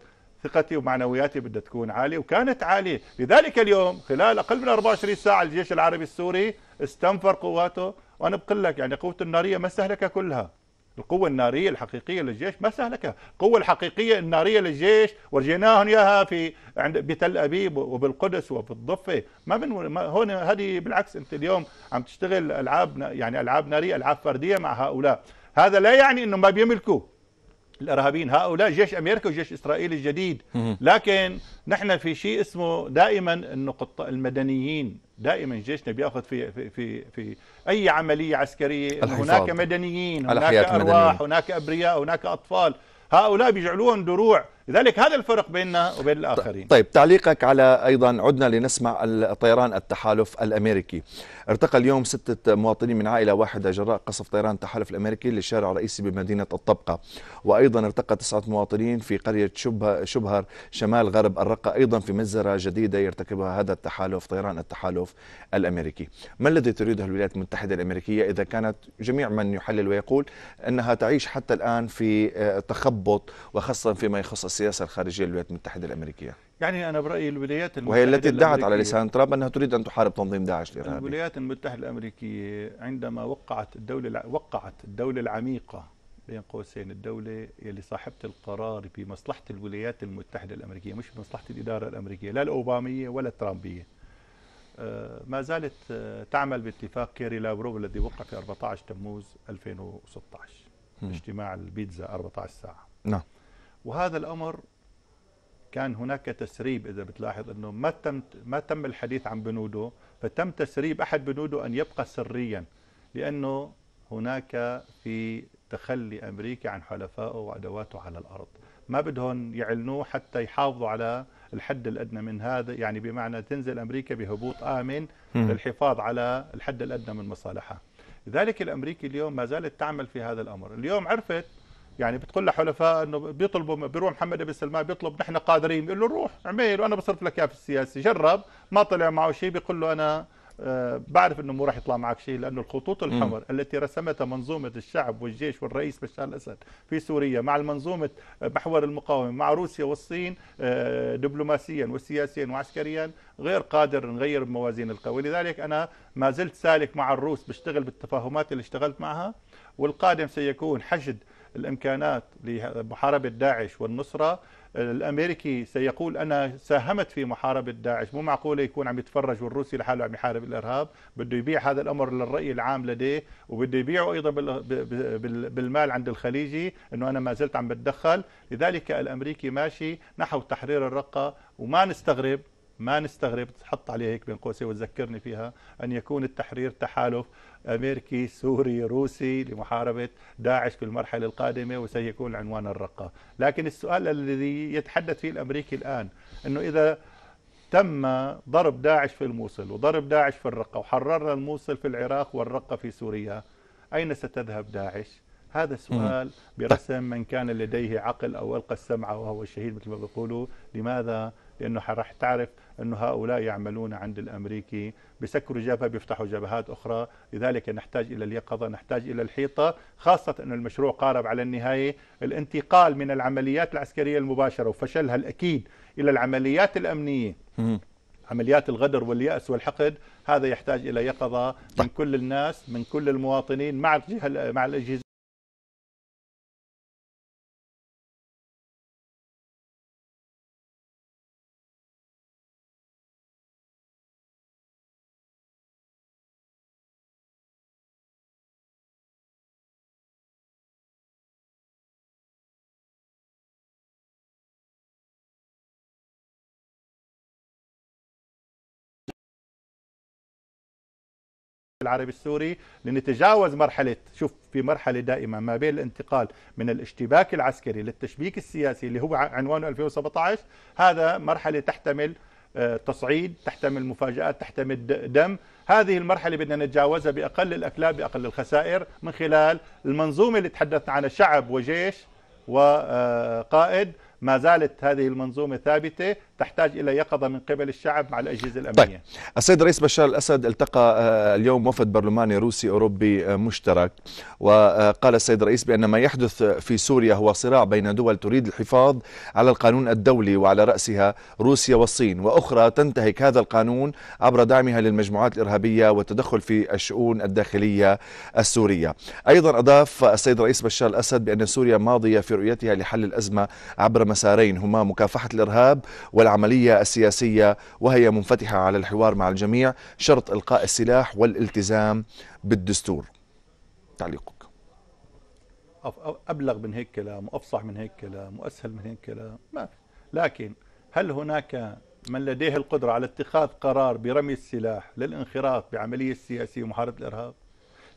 ثقتي ومعنوياتي بدها تكون عالية وكانت عالية لذلك اليوم خلال أقل من 24 ساعة الجيش العربي السوري استنفر قواته وأنا بقول لك يعني قوته النارية ما استهلكها كلها القوة النارية الحقيقية للجيش ما سهلك القوة الحقيقية النارية للجيش ورجيناهم إياها في عند بتل أبيب وبالقدس وفي الضفة ما من ما هون هذه بالعكس أنت اليوم عم تشتغل ألعاب يعني ألعاب نارية ألعاب فردية مع هؤلاء هذا لا يعني أنه ما بيملكوا الارهابيين هؤلاء جيش امريكا وجيش اسرائيل الجديد لكن نحن في شيء اسمه دائما النقطة المدنيين دائما جيشنا بياخذ في في في, في اي عمليه عسكريه هناك مدنيين هناك ارواح هناك ابرياء هناك اطفال هؤلاء بيجعلوهم دروع لذلك هذا الفرق بيننا وبين الآخرين طيب تعليقك على أيضا عدنا لنسمع الطيران التحالف الأمريكي ارتقى اليوم ستة مواطنين من عائلة واحدة جراء قصف طيران التحالف الأمريكي للشارع الرئيسي بمدينة الطبقة وأيضا ارتقى تسعة مواطنين في قرية شبه شبهر شمال غرب الرقة أيضا في مجزرة جديدة يرتكبها هذا التحالف طيران التحالف الأمريكي ما الذي تريده الولايات المتحدة الأمريكية إذا كانت جميع من يحلل ويقول أنها تعيش حتى الآن في آه، تخبط وخاصة فيما يخص السياسة الخارجية للولايات المتحدة الأمريكية يعني أنا برأيي الولايات المتحدة وهي التي ادعت على لسان ترامب أنها تريد أن تحارب تنظيم داعش الإرهابي الولايات المتحدة الأمريكية عندما وقعت الدولة وقعت الدولة العميقة بين قوسين الدولة يلي صاحبة القرار بمصلحة الولايات المتحدة الأمريكية مش بمصلحة الإدارة الأمريكية لا الأوبامية ولا الترامبية آه، ما زالت آه، تعمل باتفاق كيري لابروف الذي وقع في 14 تموز 2016 اجتماع البيتزا 14 ساعة نعم وهذا الأمر كان هناك تسريب إذا بتلاحظ أنه ما تم ما تم الحديث عن بنوده فتم تسريب أحد بنوده أن يبقى سريا لأنه هناك في تخلي أمريكا عن حلفائه وأدواته على الأرض ما بدهم يعلنوه حتى يحافظوا على الحد الأدنى من هذا يعني بمعنى تنزل أمريكا بهبوط آمن للحفاظ على الحد الأدنى من مصالحها لذلك الأمريكي اليوم ما زالت تعمل في هذا الأمر اليوم عرفت يعني بتقول لحلفاء انه بيطلبوا بيروح محمد بن سلمان بيطلب نحن قادرين بيقول له روح اعمل وانا بصرف لك اياه في السياسه جرب ما طلع معه شيء بيقول له انا آه، بعرف انه مو راح يطلع معك شيء لانه الخطوط الحمر التي رسمتها منظومه الشعب والجيش والرئيس بشار الاسد في سوريا مع المنظومه آه، محور المقاومه مع روسيا والصين آه، دبلوماسيا وسياسيا وعسكريا غير قادر نغير موازين القوى لذلك انا ما زلت سالك مع الروس بشتغل بالتفاهمات اللي اشتغلت معها والقادم سيكون حشد الإمكانات لمحاربة داعش والنصرة الامريكي سيقول انا ساهمت في محاربه داعش، مو معقوله يكون عم يتفرج والروسي لحاله عم يحارب الارهاب، بده يبيع هذا الامر للراي العام لديه وبده يبيعه ايضا بالمال عند الخليجي انه انا ما زلت عم بتدخل، لذلك الامريكي ماشي نحو تحرير الرقه وما نستغرب ما نستغرب تحط عليها هيك بين قوسين وتذكرني فيها أن يكون التحرير تحالف أمريكي سوري روسي لمحاربة داعش في المرحلة القادمة وسيكون عنوان الرقة لكن السؤال الذي يتحدث فيه الأمريكي الآن أنه إذا تم ضرب داعش في الموصل وضرب داعش في الرقة وحررنا الموصل في العراق والرقة في سوريا أين ستذهب داعش؟ هذا السؤال برسم من كان لديه عقل أو ألقى السمع وهو الشهيد مثل ما بيقولوا لماذا؟ لأنه راح تعرف أن هؤلاء يعملون عند الأمريكي بسكروا جبهة بيفتحوا جبهات أخرى لذلك نحتاج إلى اليقظة نحتاج إلى الحيطة خاصة أن المشروع قارب على النهاية الانتقال من العمليات العسكرية المباشرة وفشلها الأكيد إلى العمليات الأمنية عمليات الغدر واليأس والحقد هذا يحتاج إلى يقظة من طيب. كل الناس من كل المواطنين مع الجهه مع الأجهزة العربي السوري لنتجاوز مرحلة شوف في مرحلة دائما ما بين الانتقال من الاشتباك العسكري للتشبيك السياسي اللي هو عنوانه 2017 هذا مرحلة تحتمل آه، تصعيد تحتمل مفاجآت تحتمل دم هذه المرحلة بدنا نتجاوزها بأقل الأكلاب بأقل الخسائر من خلال المنظومة اللي تحدثنا عنها شعب وجيش وقائد آه، ما زالت هذه المنظومة ثابتة تحتاج إلى يقظة من قبل الشعب مع الأجهزة الأمنية طيب. السيد الرئيس بشار الأسد التقى آه، اليوم وفد برلماني روسي أوروبي آه، مشترك وقال السيد الرئيس بأن ما يحدث في سوريا هو صراع بين دول تريد الحفاظ على القانون الدولي وعلى رأسها روسيا والصين وأخرى تنتهك هذا القانون عبر دعمها للمجموعات الإرهابية والتدخل في الشؤون الداخلية السورية أيضا أضاف السيد الرئيس بشار الأسد بأن سوريا ماضية في رؤيتها لحل الأزمة عبر مسارين هما مكافحة الإرهاب وال العملية السياسية وهي منفتحة على الحوار مع الجميع شرط إلقاء السلاح والالتزام بالدستور تعليقك أبلغ من هيك كلام وأفصح من هيك كلام وأسهل من هيك كلام ما في لكن هل هناك من لديه القدرة على اتخاذ قرار برمي السلاح للانخراط بعملية سياسية ومحاربة الإرهاب؟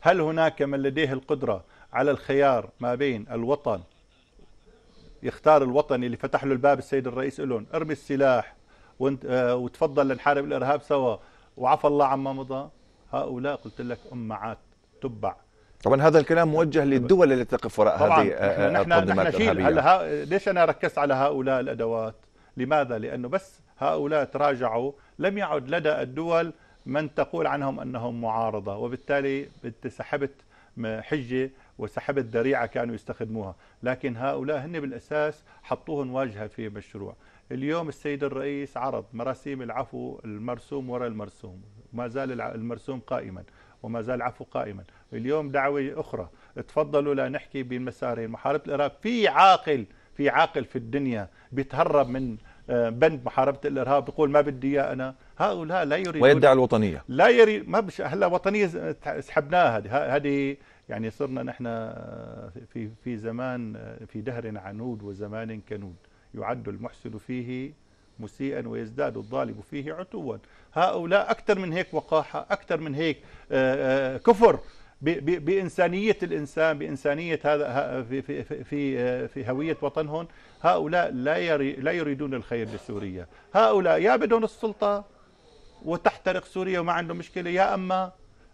هل هناك من لديه القدرة على الخيار ما بين الوطن يختار الوطني اللي فتح له الباب السيد الرئيس لهم ارمي السلاح وانت آه، وتفضل لنحارب الارهاب سوا وعفى الله عما مضى هؤلاء قلت لك امعات تبع طبعا هذا الكلام موجه للدول اللي تقف وراء هذه نحن آه، التنظيمات الارهابيه هلا ليش انا ركزت على هؤلاء الادوات؟ لماذا؟ لانه بس هؤلاء تراجعوا لم يعد لدى الدول من تقول عنهم انهم معارضه وبالتالي انت سحبت حجه وسحب الذريعة كانوا يستخدموها لكن هؤلاء هن بالأساس حطوهم واجهة في مشروع اليوم السيد الرئيس عرض مراسيم العفو المرسوم وراء المرسوم ما زال المرسوم قائما وما زال العفو قائما اليوم دعوة أخرى تفضلوا لا نحكي محاربة الإرهاب في عاقل في عاقل في الدنيا بيتهرب من آه، بند محاربة الإرهاب بيقول ما بدي إياه أنا هؤلاء لا يريدون ويدعي الوطنية لا يريد ما بش هلا وطنية سحبناها هذه يعني صرنا نحن في في زمان في دهر عنود وزمان كنود يعد المحسن فيه مسيئا ويزداد الظالم فيه عتوا هؤلاء أكثر من هيك وقاحة أكثر من هيك آه، آه، كفر بإنسانية الإنسان بإنسانية هذا في في في في آه، هوية وطنهم هؤلاء لا يري لا يريدون الخير لسوريا هؤلاء يا بدهم السلطة وتحترق سوريا وما عندهم مشكلة يا أما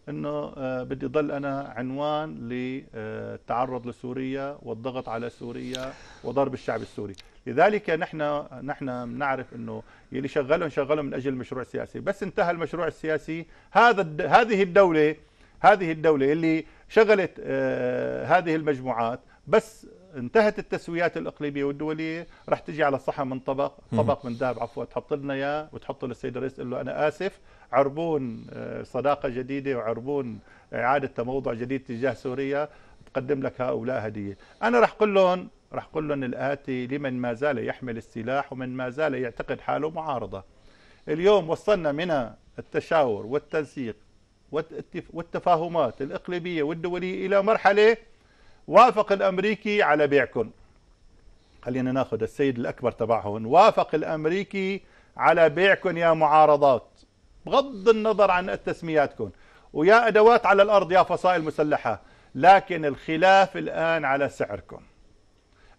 انه آه، بدي ضل انا عنوان للتعرض لسوريا والضغط على سوريا وضرب الشعب السوري لذلك نحن نحن بنعرف انه يلي شغلهم شغلهم من اجل مشروع سياسي بس انتهى المشروع السياسي هذا هذه الدوله هذه الدوله اللي شغلت آه، هذه المجموعات بس انتهت التسويات الاقليميه والدوليه رح تجي على صحن من طبق طبق من ذهب عفوا تحط لنا اياه وتحطه للسيد الرئيس تقول له انا اسف عربون آه، صداقة جديدة وعربون آه، إعادة تموضع جديد تجاه سوريا تقدم لك هؤلاء هدية أنا رح أقول لهم رح أقول لهم الآتي لمن ما زال يحمل السلاح ومن ما زال يعتقد حاله معارضة اليوم وصلنا من التشاور والتنسيق والتفاهمات الإقليمية والدولية إلى مرحلة وافق الأمريكي على بيعكم خلينا ناخذ السيد الأكبر تبعهم وافق الأمريكي على بيعكم يا معارضات بغض النظر عن التسمياتكم ويا أدوات على الأرض يا فصائل مسلحة لكن الخلاف الآن على سعركم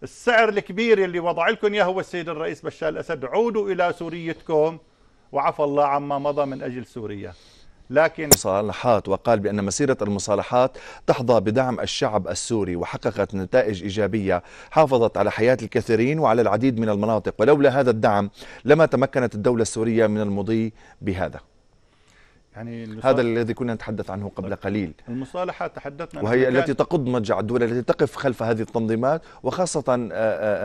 السعر الكبير اللي وضع لكم اياه هو السيد الرئيس بشار الاسد عودوا الى سوريتكم وعفى الله عما مضى من اجل سوريا لكن مصالحات وقال بأن مسيرة المصالحات تحظى بدعم الشعب السوري وحققت نتائج إيجابية حافظت على حياة الكثيرين وعلى العديد من المناطق ولولا هذا الدعم لما تمكنت الدولة السورية من المضي بهذا يعني هذا الذي كنا نتحدث عنه قبل قليل المصالحة تحدثنا وهي التي تقض مجع الدول التي تقف خلف هذه التنظيمات وخاصة آه، آه،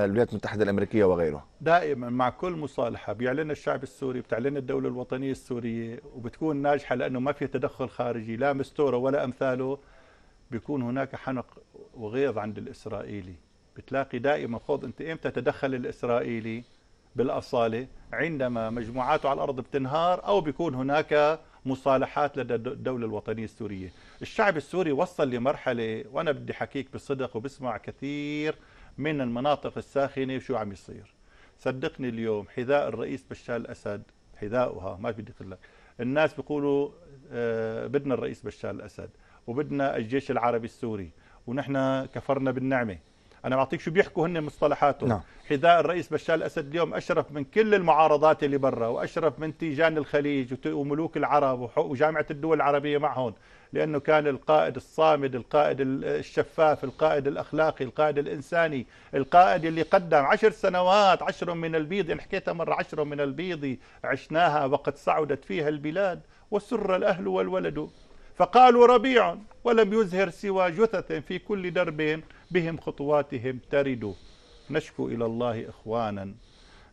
آه، الولايات المتحدة الأمريكية وغيرها دائما مع كل مصالحة بيعلن الشعب السوري بتعلن الدولة الوطنية السورية وبتكون ناجحة لأنه ما في تدخل خارجي لا مستورة ولا أمثاله بيكون هناك حنق وغيظ عند الإسرائيلي بتلاقي دائما خوض أنت إمتى تدخل الإسرائيلي بالأصالة عندما مجموعاته على الأرض بتنهار أو بيكون هناك مصالحات لدى الدولة الوطنية السورية الشعب السوري وصل لمرحلة وأنا بدي حكيك بصدق وبسمع كثير من المناطق الساخنة شو عم يصير صدقني اليوم حذاء الرئيس بشار الأسد حذاؤها ما بدي أقول لك الناس بيقولوا آه، بدنا الرئيس بشار الأسد وبدنا الجيش العربي السوري ونحن كفرنا بالنعمة انا بعطيك شو بيحكوا هن مصطلحاتهم نعم. حذاء الرئيس بشار الاسد اليوم اشرف من كل المعارضات اللي برا واشرف من تيجان الخليج وملوك العرب وجامعه الدول العربيه معهم لانه كان القائد الصامد القائد الشفاف القائد الاخلاقي القائد الانساني القائد اللي قدم عشر سنوات عشر من البيض يعني حكيتها مره عشر من البيض عشناها وقد صعدت فيها البلاد وسر الاهل والولد فقالوا ربيع ولم يزهر سوى جثث في كل درب بهم خطواتهم ترد نشكو إلى الله إخوانا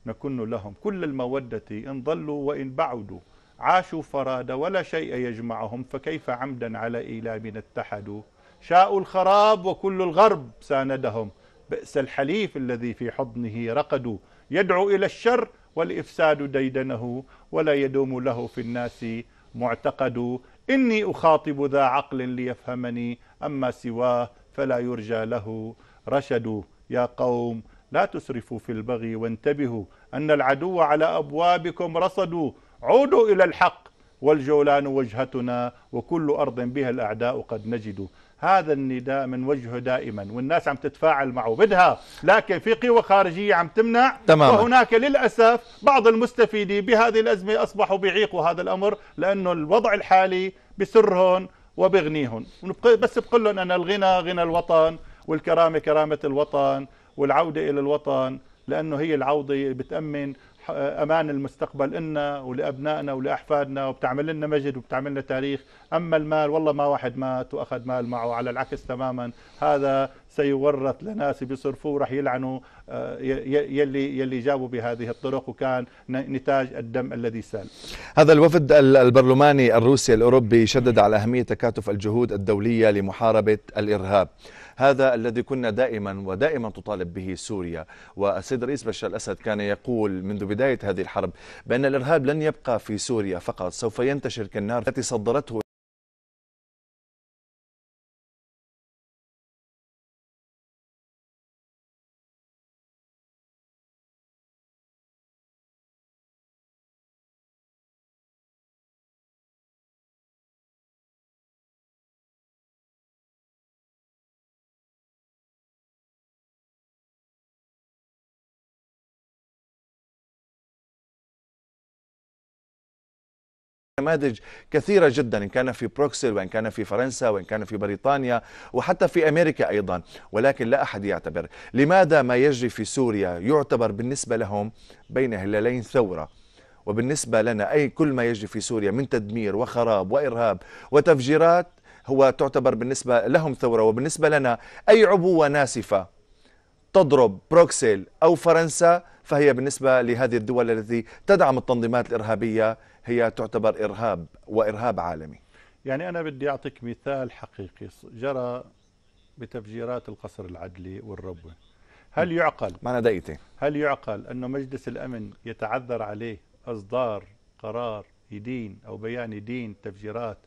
نكن لهم كل المودة إن ضلوا وإن بعدوا عاشوا فراد ولا شيء يجمعهم فكيف عمدا على إيلام اتحدوا شاءوا الخراب وكل الغرب ساندهم بئس الحليف الذي في حضنه رقدوا يدعو إلى الشر والإفساد ديدنه ولا يدوم له في الناس معتقد إني أخاطب ذا عقل ليفهمني أما سواه فلا يرجى له رشد يا قوم لا تسرفوا في البغي وانتبهوا أن العدو على أبوابكم رصدوا عودوا إلى الحق والجولان وجهتنا وكل أرض بها الأعداء قد نجد هذا النداء من وجهه دائما والناس عم تتفاعل معه بدها لكن في قوى خارجية عم تمنع تماما. وهناك للأسف بعض المستفيدين بهذه الأزمة أصبحوا بيعيقوا هذا الأمر لأنه الوضع الحالي بسرهم وبغنيهن بس بقول لهم أن الغنى غنى الوطن والكرامة كرامة الوطن والعودة إلى الوطن لأنه هي العودة بتأمن امان المستقبل إلنا ولابنائنا ولاحفادنا وبتعمل لنا مجد وبتعمل لنا تاريخ اما المال والله ما واحد مات واخذ مال معه على العكس تماما هذا سيورث لناس بيصرفوه رح يلعنوا يلي يلي جابوا بهذه الطرق وكان نتاج الدم الذي سال. هذا الوفد البرلماني الروسي الاوروبي شدد على اهميه تكاتف الجهود الدوليه لمحاربه الارهاب. هذا الذي كنا دائما ودائما تطالب به سوريا والسيد الرئيس بشار الأسد كان يقول منذ بداية هذه الحرب بأن الإرهاب لن يبقى في سوريا فقط سوف ينتشر كالنار التي صدرته نماذج كثيرة جدا إن كان في بروكسل وإن كان في فرنسا وإن كان في بريطانيا وحتى في أمريكا أيضا ولكن لا أحد يعتبر لماذا ما يجري في سوريا يعتبر بالنسبة لهم بين هلالين ثورة وبالنسبة لنا أي كل ما يجري في سوريا من تدمير وخراب وإرهاب وتفجيرات هو تعتبر بالنسبة لهم ثورة وبالنسبة لنا أي عبوة ناسفة تضرب بروكسل أو فرنسا فهي بالنسبة لهذه الدول التي تدعم التنظيمات الإرهابية هي تعتبر إرهاب وإرهاب عالمي يعني أنا بدي أعطيك مثال حقيقي جرى بتفجيرات القصر العدلي والربوة هل يعقل معنا دقيقتين هل يعقل أن مجلس الأمن يتعذر عليه إصدار قرار يدين أو بيان يدين تفجيرات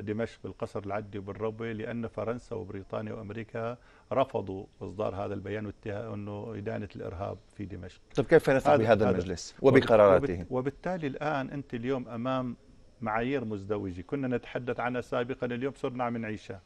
دمشق بالقصر العدلي وبالربوة لأن فرنسا وبريطانيا وأمريكا رفضوا اصدار هذا البيان واتهام انه ادانه الارهاب في دمشق. طيب كيف نثق بهذا المجلس وبقراراته؟ وبالتالي الان انت اليوم امام معايير مزدوجه، كنا نتحدث عنها سابقا اليوم صرنا عم نعيشها.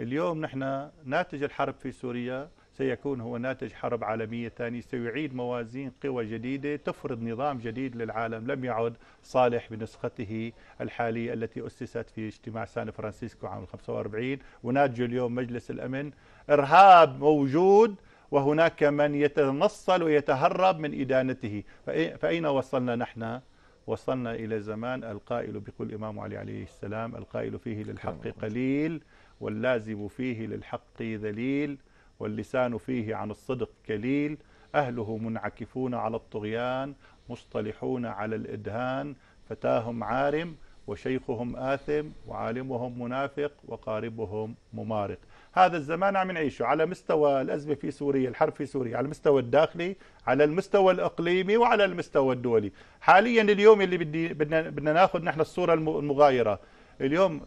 اليوم نحن ناتج الحرب في سوريا سيكون هو ناتج حرب عالمية ثانية سيعيد موازين قوى جديدة تفرض نظام جديد للعالم لم يعد صالح بنسخته الحالية التي أسست في اجتماع سان فرانسيسكو عام 45 وناتج اليوم مجلس الأمن إرهاب موجود وهناك من يتنصل ويتهرب من إدانته فأين وصلنا نحن؟ وصلنا إلى زمان القائل بقول الإمام علي عليه السلام القائل فيه للحق قليل واللازم فيه للحق ذليل واللسان فيه عن الصدق كليل أهله منعكفون على الطغيان مصطلحون على الإدهان فتاهم عارم وشيخهم آثم وعالمهم منافق وقاربهم ممارق هذا الزمان عم نعيشه على مستوى الأزمة في سوريا الحرب في سوريا على المستوى الداخلي على المستوى الإقليمي وعلى المستوى الدولي حاليا اليوم اللي بدي بدنا, بدنا ناخذ نحن الصورة المغايرة اليوم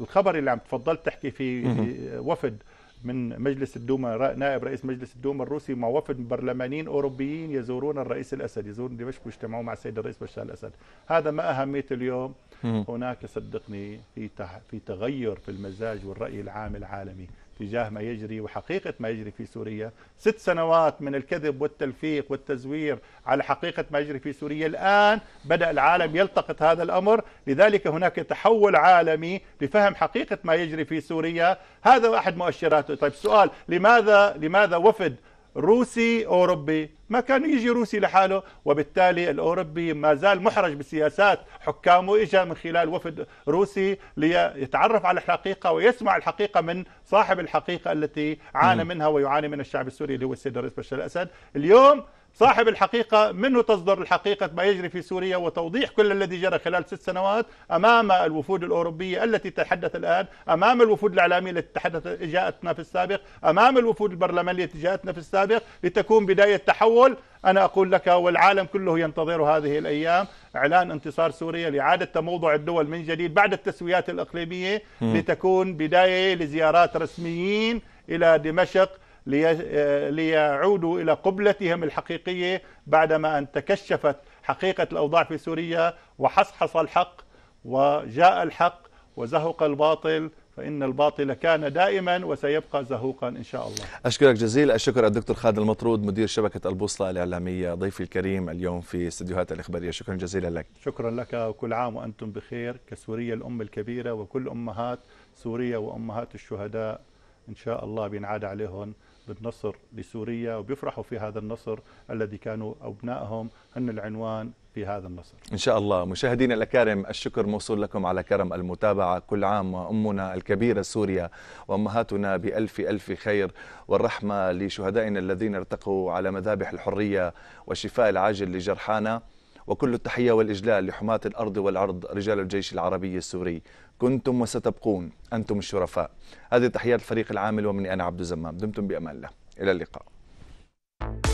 الخبر اللي عم تفضلت تحكي فيه وفد من مجلس الدوما نائب رئيس مجلس الدوما الروسي مع وفد برلمانيين أوروبيين يزورون الرئيس الأسد يزورون دمشق ويجتمعون مع السيد الرئيس بشار الأسد هذا ما أهميته اليوم هناك صدقني في في تغير في المزاج والرأي العام العالمي تجاه ما يجري وحقيقة ما يجري في سوريا ست سنوات من الكذب والتلفيق والتزوير على حقيقة ما يجري في سوريا الآن بدأ العالم يلتقط هذا الأمر لذلك هناك تحول عالمي لفهم حقيقة ما يجري في سوريا هذا أحد مؤشراته طيب سؤال لماذا لماذا وفد روسي أوروبي ما كان يجي روسي لحاله وبالتالي الأوروبي ما زال محرج بسياسات حكامه إجا من خلال وفد روسي ليتعرف على الحقيقة ويسمع الحقيقة من صاحب الحقيقة التي عانى منها ويعاني من الشعب السوري اللي هو السيد الرئيس بشار الأسد اليوم صاحب الحقيقة منه تصدر الحقيقة ما يجري في سوريا وتوضيح كل الذي جرى خلال ست سنوات أمام الوفود الأوروبية التي تتحدث الآن أمام الوفود الإعلامية التي تحدث جاءتنا في السابق أمام الوفود البرلمانية التي جاءتنا في السابق لتكون بداية تحول أنا أقول لك والعالم كله ينتظر هذه الأيام إعلان انتصار سوريا لإعادة تموضع الدول من جديد بعد التسويات الإقليمية لتكون بداية لزيارات رسميين إلى دمشق آه، ليعودوا إلى قبلتهم الحقيقية بعدما أن تكشفت حقيقة الأوضاع في سوريا وحصحص الحق وجاء الحق وزهق الباطل فإن الباطل كان دائما وسيبقى زهوقا إن شاء الله أشكرك جزيل الشكر الدكتور خالد المطرود مدير شبكة البوصلة الإعلامية ضيفي الكريم اليوم في استديوهات الإخبارية شكرا جزيلا لك شكرا لك وكل عام وأنتم بخير كسوريا الأم الكبيرة وكل أمهات سوريا وأمهات الشهداء إن شاء الله بينعاد عليهم بالنصر لسوريا وبيفرحوا في هذا النصر الذي كانوا أبنائهم هن العنوان في هذا النصر إن شاء الله مشاهدينا الأكارم الشكر موصول لكم على كرم المتابعة كل عام وأمنا الكبيرة سوريا وأمهاتنا بألف ألف خير والرحمة لشهدائنا الذين ارتقوا على مذابح الحرية والشفاء العاجل لجرحانا وكل التحية والإجلال لحماة الأرض والعرض رجال الجيش العربي السوري كنتم وستبقون أنتم الشرفاء هذه تحيات الفريق العامل ومني أنا عبد الزمام دمتم بأمان الله إلى اللقاء